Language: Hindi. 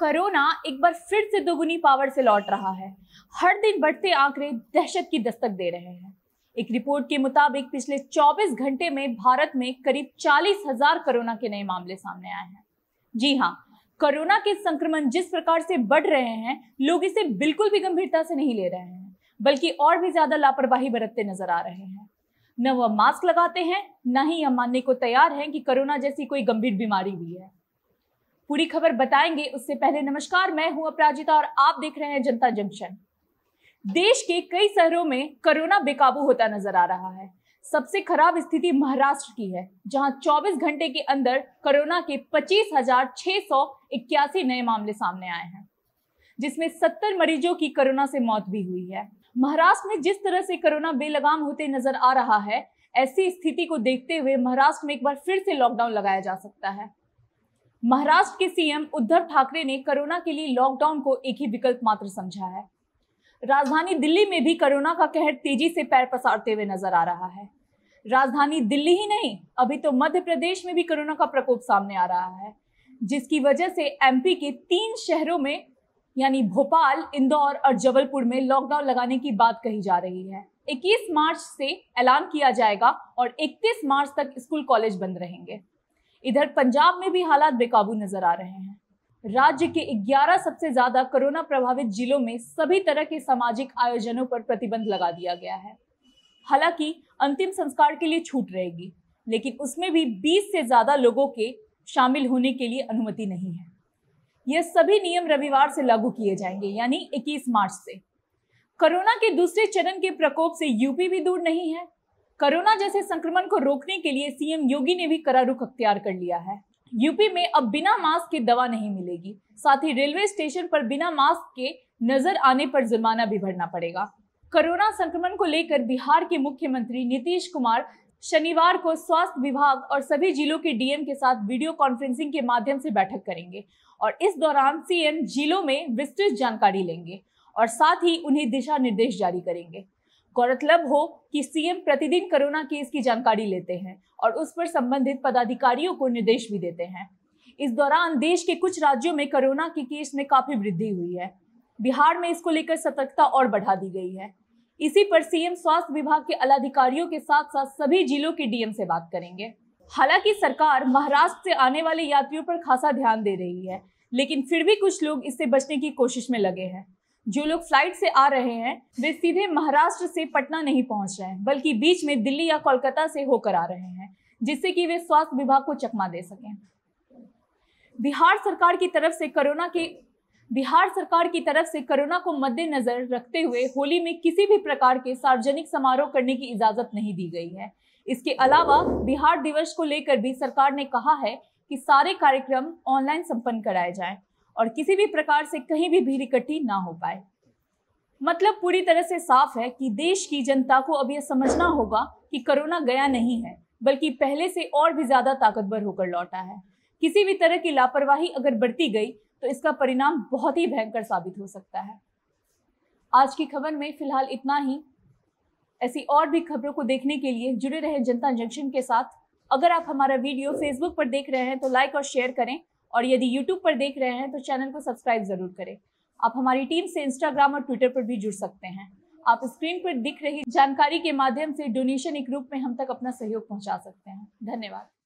कोरोना एक बार फिर से दोगुनी पावर से लौट रहा है हर दिन बढ़ते आंकड़े दहशत की दस्तक दे रहे हैं एक रिपोर्ट के मुताबिक पिछले 24 घंटे में भारत में करीब चालीस हजार कोरोना के नए मामले सामने आए हैं जी हाँ कोरोना के संक्रमण जिस प्रकार से बढ़ रहे हैं लोग इसे बिल्कुल भी गंभीरता से नहीं ले रहे हैं बल्कि और भी ज्यादा लापरवाही बरतते नजर आ रहे हैं न वह मास्क लगाते हैं न ही यह मानने को तैयार हैं कि कोरोना जैसी कोई गंभीर बीमारी भी है पूरी खबर बताएंगे उससे पहले नमस्कार मैं हूं अपराजिता और आप देख रहे हैं जनता जंक्शन देश के कई शहरों में कोरोना बेकाबू होता नजर आ रहा है सबसे खराब स्थिति महाराष्ट्र की है जहां 24 घंटे के अंदर कोरोना के पच्चीस नए मामले सामने आए हैं जिसमें 70 मरीजों की कोरोना से मौत भी हुई है महाराष्ट्र में जिस तरह से कोरोना बेलगाम होते नजर आ रहा है ऐसी स्थिति को देखते हुए महाराष्ट्र में एक बार फिर से लॉकडाउन लगाया जा सकता है महाराष्ट्र के सीएम उद्धव ठाकरे ने कोरोना के लिए लॉकडाउन को एक ही विकल्प मात्र समझा है राजधानी दिल्ली में भी कोरोना का कहर तेजी से पैर पसारते हुए नजर आ रहा है राजधानी दिल्ली ही नहीं अभी तो मध्य प्रदेश में भी कोरोना का प्रकोप सामने आ रहा है जिसकी वजह से एमपी के तीन शहरों में यानी भोपाल इंदौर और जबलपुर में लॉकडाउन लगाने की बात कही जा रही है 21 मार्च से ऐलान किया जाएगा और 31 मार्च तक स्कूल कॉलेज बंद रहेंगे इधर पंजाब में भी हालात बेकाबू नजर आ रहे हैं राज्य के 11 सबसे ज्यादा कोरोना प्रभावित जिलों में सभी तरह के सामाजिक आयोजनों पर प्रतिबंध लगा दिया गया है हालांकि अंतिम संस्कार के लिए छूट रहेगी लेकिन उसमें भी 20 से ज्यादा लोगों के शामिल होने के लिए अनुमति नहीं है यह सभी नियम रविवार से लागू किए जाएंगे यानी 21 मार्च से कोरोना के दूसरे चरण के प्रकोप से यूपी भी दूर नहीं है कोरोना जैसे संक्रमण को रोकने के लिए सीएम योगी ने भी करा रुख अख्तियार कर लिया है यूपी में अब बिना मास्क के दवा नहीं मिलेगी साथ ही रेलवे स्टेशन पर बिना मास्क के नजर आने पर जुर्माना भी भरना पड़ेगा कोरोना संक्रमण को लेकर बिहार के मुख्यमंत्री नीतीश कुमार शनिवार को स्वास्थ्य विभाग और सभी जिलों के डीएम के साथ वीडियो कॉन्फ्रेंसिंग के माध्यम से बैठक करेंगे और इस दौरान सीएम जिलों में विस्तृत जानकारी लेंगे और साथ ही उन्हें दिशा निर्देश जारी करेंगे गौरतलब हो कि सीएम प्रतिदिन कोरोना केस की जानकारी लेते हैं और उस पर संबंधित पदाधिकारियों को निर्देश भी देते हैं इस दौरान देश के कुछ राज्यों में कोरोना के केस में काफी वृद्धि हुई है बिहार में इसको लेकर सतर्कता और बढ़ा दी गई है इसी पर सीएम स्वास्थ्य विभाग के अधिकारियों के साथ साथ सभी जिलों के डीएम से बात करेंगे हालांकि सरकार महाराष्ट्र से आने वाले यात्रियों पर खासा ध्यान दे रही है लेकिन फिर भी कुछ लोग इससे बचने की कोशिश में लगे हैं जो लोग फ्लाइट से आ रहे हैं वे सीधे महाराष्ट्र से पटना नहीं पहुंच रहे हैं बल्कि बीच में दिल्ली या कोलकाता से होकर आ रहे हैं जिससे कि वे स्वास्थ्य विभाग को चकमा दे सकें बिहार सरकार की तरफ से कोरोना के बिहार सरकार की तरफ से कोरोना को मद्देनजर रखते हुए होली में किसी भी प्रकार के सार्वजनिक समारोह करने की इजाजत नहीं दी गई है इसके अलावा बिहार दिवस को लेकर भी सरकार ने कहा है कि सारे कार्यक्रम ऑनलाइन संपन्न कराए जाएं और किसी भी प्रकार से कहीं भी भीड़ इकट्ठी ना हो पाए मतलब पूरी तरह से साफ है कि देश की जनता को अब यह समझना होगा कि कोरोना गया नहीं है बल्कि पहले से और भी ज्यादा ताकतवर होकर लौटा है किसी भी तरह की लापरवाही अगर बढ़ती गई तो इसका परिणाम बहुत ही भयंकर साबित हो सकता है आज की खबर में फिलहाल इतना ही ऐसी और भी खबरों को देखने के लिए जुड़े रहे जनता जंक्शन के साथ अगर आप हमारा वीडियो फेसबुक पर देख रहे हैं तो लाइक और शेयर करें और यदि यूट्यूब पर देख रहे हैं तो चैनल को सब्सक्राइब ज़रूर करें आप हमारी टीम से इंस्टाग्राम और ट्विटर पर भी जुड़ सकते हैं आप स्क्रीन पर दिख रही जानकारी के माध्यम से डोनेशन एक रूप में हम तक अपना सहयोग पहुंचा सकते हैं धन्यवाद